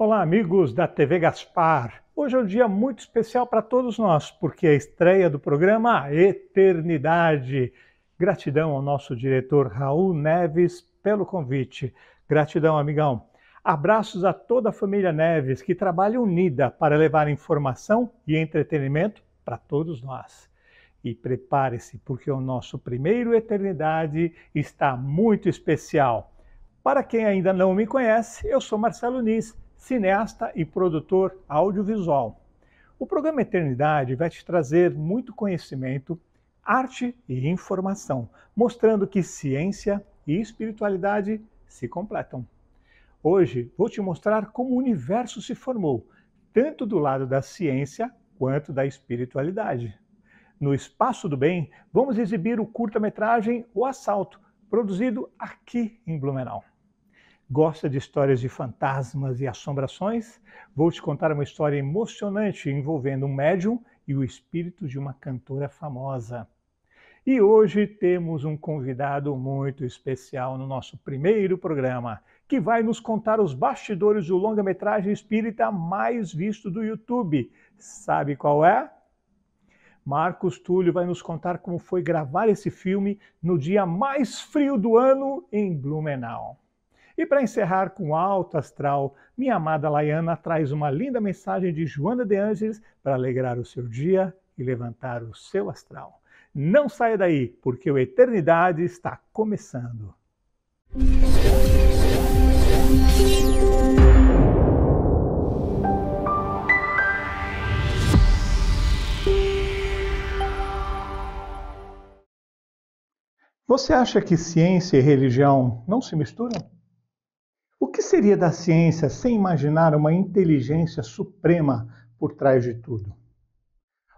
Olá, amigos da TV Gaspar. Hoje é um dia muito especial para todos nós, porque é a estreia do programa Eternidade. Gratidão ao nosso diretor Raul Neves pelo convite. Gratidão, amigão. Abraços a toda a família Neves que trabalha unida para levar informação e entretenimento para todos nós. E prepare-se, porque o nosso primeiro Eternidade está muito especial. Para quem ainda não me conhece, eu sou Marcelo Nis cineasta e produtor audiovisual. O programa Eternidade vai te trazer muito conhecimento, arte e informação, mostrando que ciência e espiritualidade se completam. Hoje vou te mostrar como o universo se formou, tanto do lado da ciência quanto da espiritualidade. No Espaço do Bem, vamos exibir o curta-metragem O Assalto, produzido aqui em Blumenau. Gosta de histórias de fantasmas e assombrações? Vou te contar uma história emocionante envolvendo um médium e o espírito de uma cantora famosa. E hoje temos um convidado muito especial no nosso primeiro programa, que vai nos contar os bastidores do longa-metragem espírita mais visto do YouTube. Sabe qual é? Marcos Túlio vai nos contar como foi gravar esse filme no dia mais frio do ano em Blumenau. E para encerrar com alto astral, minha amada Laiana traz uma linda mensagem de Joana de Angeles para alegrar o seu dia e levantar o seu astral. Não saia daí, porque o Eternidade está começando. Você acha que ciência e religião não se misturam? O que seria da ciência sem imaginar uma inteligência suprema por trás de tudo?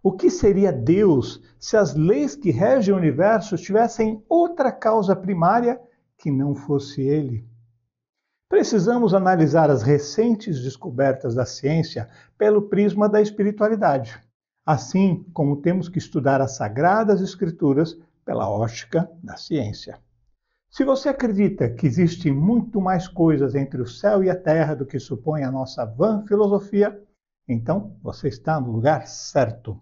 O que seria Deus se as leis que regem o universo tivessem outra causa primária que não fosse Ele? Precisamos analisar as recentes descobertas da ciência pelo prisma da espiritualidade, assim como temos que estudar as sagradas escrituras pela ótica da ciência. Se você acredita que existem muito mais coisas entre o céu e a terra do que supõe a nossa van filosofia, então você está no lugar certo.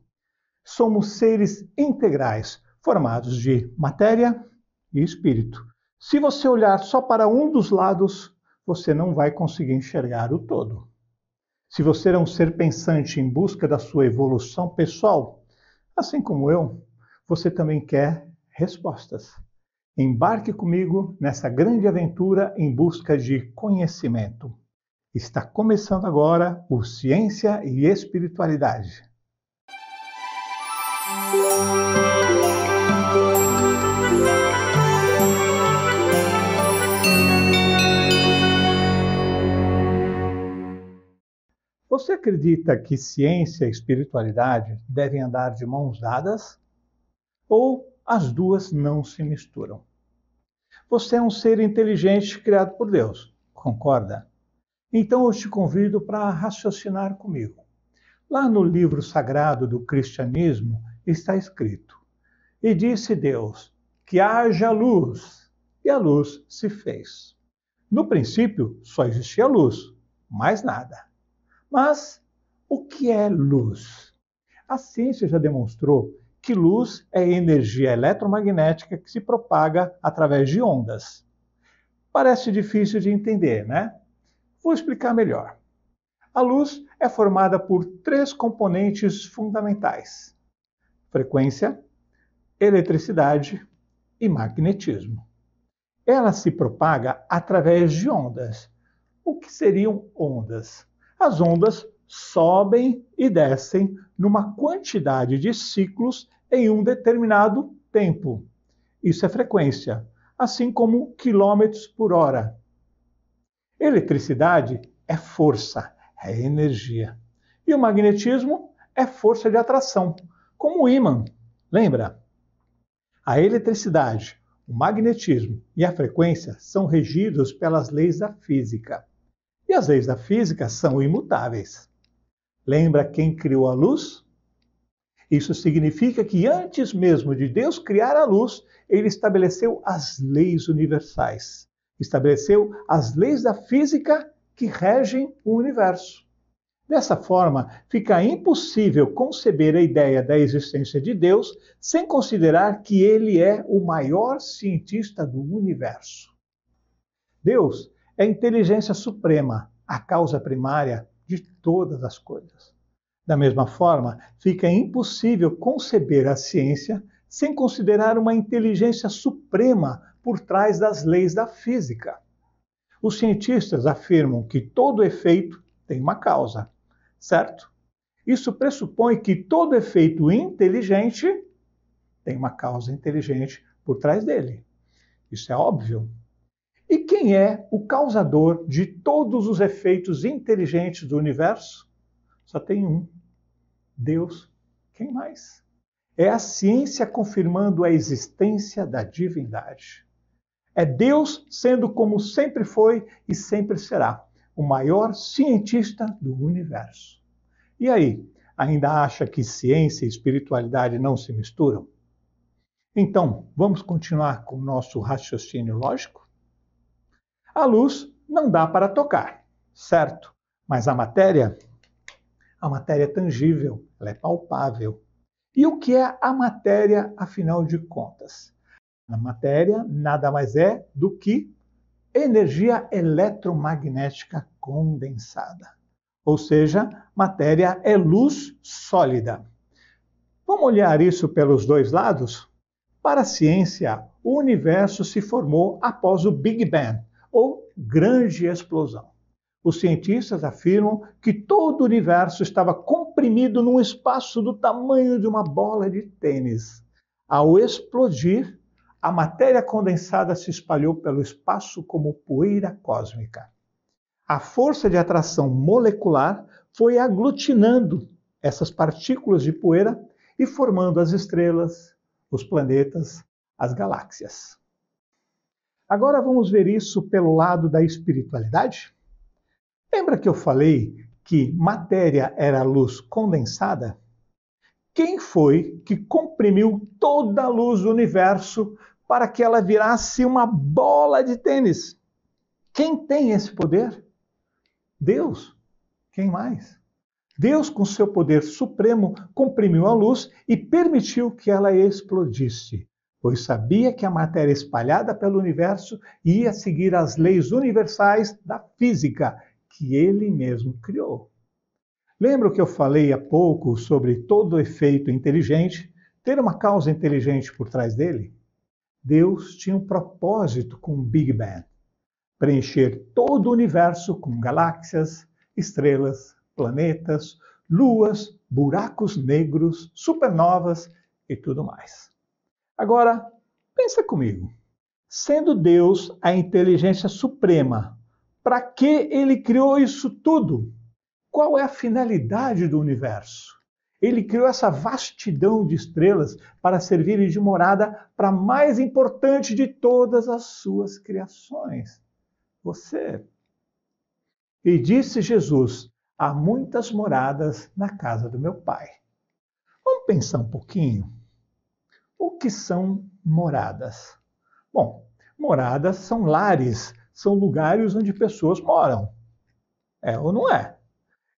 Somos seres integrais, formados de matéria e espírito. Se você olhar só para um dos lados, você não vai conseguir enxergar o todo. Se você é um ser pensante em busca da sua evolução pessoal, assim como eu, você também quer respostas. Embarque comigo nessa grande aventura em busca de conhecimento. Está começando agora o Ciência e Espiritualidade. Você acredita que ciência e espiritualidade devem andar de mãos dadas? Ou as duas não se misturam. Você é um ser inteligente criado por Deus, concorda? Então eu te convido para raciocinar comigo. Lá no livro sagrado do cristianismo está escrito: E disse Deus que haja luz, e a luz se fez. No princípio só existia luz, mais nada. Mas o que é luz? A ciência já demonstrou que luz é energia eletromagnética que se propaga através de ondas. Parece difícil de entender, né? Vou explicar melhor. A luz é formada por três componentes fundamentais: frequência, eletricidade e magnetismo. Ela se propaga através de ondas. O que seriam ondas? As ondas sobem e descem numa quantidade de ciclos em um determinado tempo. Isso é frequência, assim como quilômetros por hora. Eletricidade é força, é energia. E o magnetismo é força de atração, como o ímã, lembra? A eletricidade, o magnetismo e a frequência são regidos pelas leis da física. E as leis da física são imutáveis. Lembra quem criou a luz? Isso significa que antes mesmo de Deus criar a luz, ele estabeleceu as leis universais. Estabeleceu as leis da física que regem o universo. Dessa forma, fica impossível conceber a ideia da existência de Deus sem considerar que ele é o maior cientista do universo. Deus é a inteligência suprema, a causa primária de todas as coisas. Da mesma forma, fica impossível conceber a ciência sem considerar uma inteligência suprema por trás das leis da física. Os cientistas afirmam que todo efeito tem uma causa, certo? Isso pressupõe que todo efeito inteligente tem uma causa inteligente por trás dele. Isso é óbvio. E quem é o causador de todos os efeitos inteligentes do universo? Só tem um: Deus, quem mais? É a ciência confirmando a existência da divindade. É Deus sendo como sempre foi e sempre será, o maior cientista do universo. E aí, ainda acha que ciência e espiritualidade não se misturam? Então, vamos continuar com o nosso raciocínio lógico? A luz não dá para tocar, certo? Mas a matéria a matéria é tangível, ela é palpável. E o que é a matéria, afinal de contas? A matéria nada mais é do que energia eletromagnética condensada. Ou seja, matéria é luz sólida. Vamos olhar isso pelos dois lados? Para a ciência, o universo se formou após o Big Bang, ou grande explosão. Os cientistas afirmam que todo o universo estava comprimido num espaço do tamanho de uma bola de tênis. Ao explodir, a matéria condensada se espalhou pelo espaço como poeira cósmica. A força de atração molecular foi aglutinando essas partículas de poeira e formando as estrelas, os planetas, as galáxias. Agora vamos ver isso pelo lado da espiritualidade? Lembra que eu falei que matéria era luz condensada? Quem foi que comprimiu toda a luz do universo para que ela virasse uma bola de tênis? Quem tem esse poder? Deus. Quem mais? Deus, com seu poder supremo, comprimiu a luz e permitiu que ela explodisse, pois sabia que a matéria espalhada pelo universo ia seguir as leis universais da física que ele mesmo criou. Lembra o que eu falei há pouco sobre todo efeito inteligente ter uma causa inteligente por trás dele? Deus tinha um propósito com o Big Bang: preencher todo o universo com galáxias, estrelas, planetas, luas, buracos negros, supernovas e tudo mais. Agora, pensa comigo. Sendo Deus a inteligência suprema, para que ele criou isso tudo? Qual é a finalidade do universo? Ele criou essa vastidão de estrelas para servir de morada para a mais importante de todas as suas criações, você. E disse Jesus: Há muitas moradas na casa do meu Pai. Vamos pensar um pouquinho. O que são moradas? Bom, moradas são lares são lugares onde pessoas moram. É ou não é?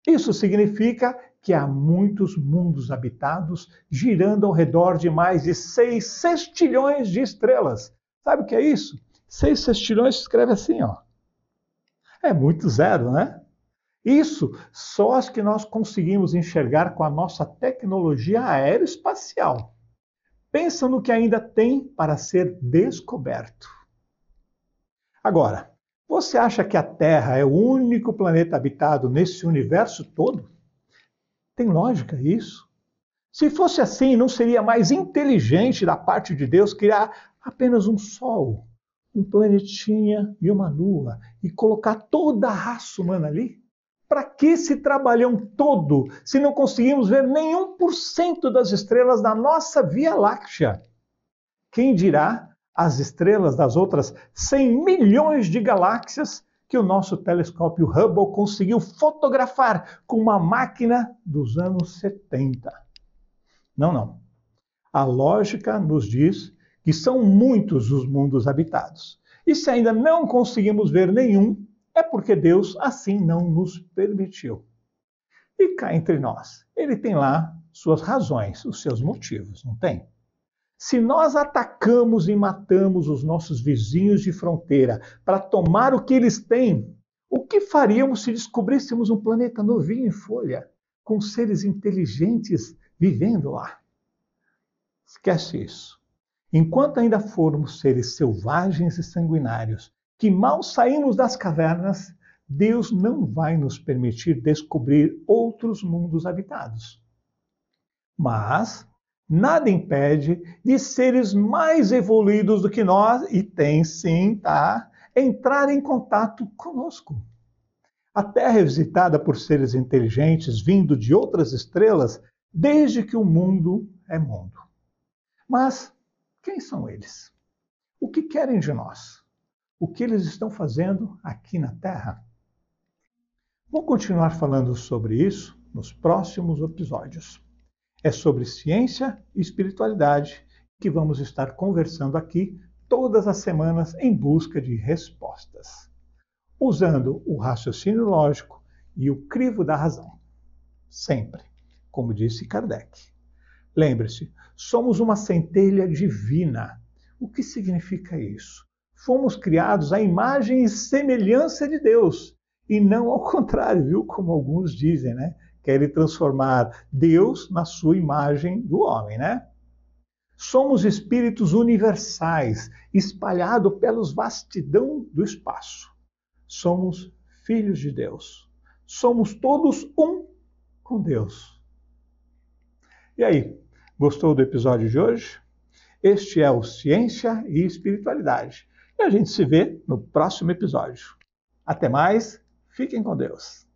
Isso significa que há muitos mundos habitados girando ao redor de mais de 6 sextilhões de estrelas. Sabe o que é isso? 6 sextilhões se escreve assim, ó. É muito zero, né? Isso só as que nós conseguimos enxergar com a nossa tecnologia aeroespacial. Pensa no que ainda tem para ser descoberto. Agora, você acha que a Terra é o único planeta habitado nesse universo todo? Tem lógica isso? Se fosse assim, não seria mais inteligente da parte de Deus criar apenas um Sol, um planetinha e uma lua e colocar toda a raça humana ali? Para que esse trabalhão todo se não conseguimos ver nenhum por cento das estrelas da nossa Via Láctea? Quem dirá as estrelas das outras 100 milhões de galáxias que o nosso telescópio Hubble conseguiu fotografar com uma máquina dos anos 70. Não, não. A lógica nos diz que são muitos os mundos habitados. E se ainda não conseguimos ver nenhum, é porque Deus assim não nos permitiu. E cá entre nós, ele tem lá suas razões, os seus motivos, não tem? Se nós atacamos e matamos os nossos vizinhos de fronteira para tomar o que eles têm, o que faríamos se descobríssemos um planeta novinho em folha, com seres inteligentes vivendo lá? Esquece isso. Enquanto ainda formos seres selvagens e sanguinários, que mal saímos das cavernas, Deus não vai nos permitir descobrir outros mundos habitados. Mas nada impede de seres mais evoluídos do que nós, e tem sim, tá? Entrar em contato conosco. A Terra é visitada por seres inteligentes vindo de outras estrelas desde que o mundo é mundo. Mas quem são eles? O que querem de nós? O que eles estão fazendo aqui na Terra? Vou continuar falando sobre isso nos próximos episódios. É sobre ciência e espiritualidade que vamos estar conversando aqui todas as semanas em busca de respostas, usando o raciocínio lógico e o crivo da razão. Sempre, como disse Kardec. Lembre-se, somos uma centelha divina. O que significa isso? Fomos criados à imagem e semelhança de Deus, e não ao contrário, viu? Como alguns dizem, né? querem transformar Deus na sua imagem do homem, né? Somos espíritos universais, espalhados pelos vastidão do espaço. Somos filhos de Deus. Somos todos um com Deus. E aí, gostou do episódio de hoje? Este é o Ciência e Espiritualidade. E a gente se vê no próximo episódio. Até mais, fiquem com Deus.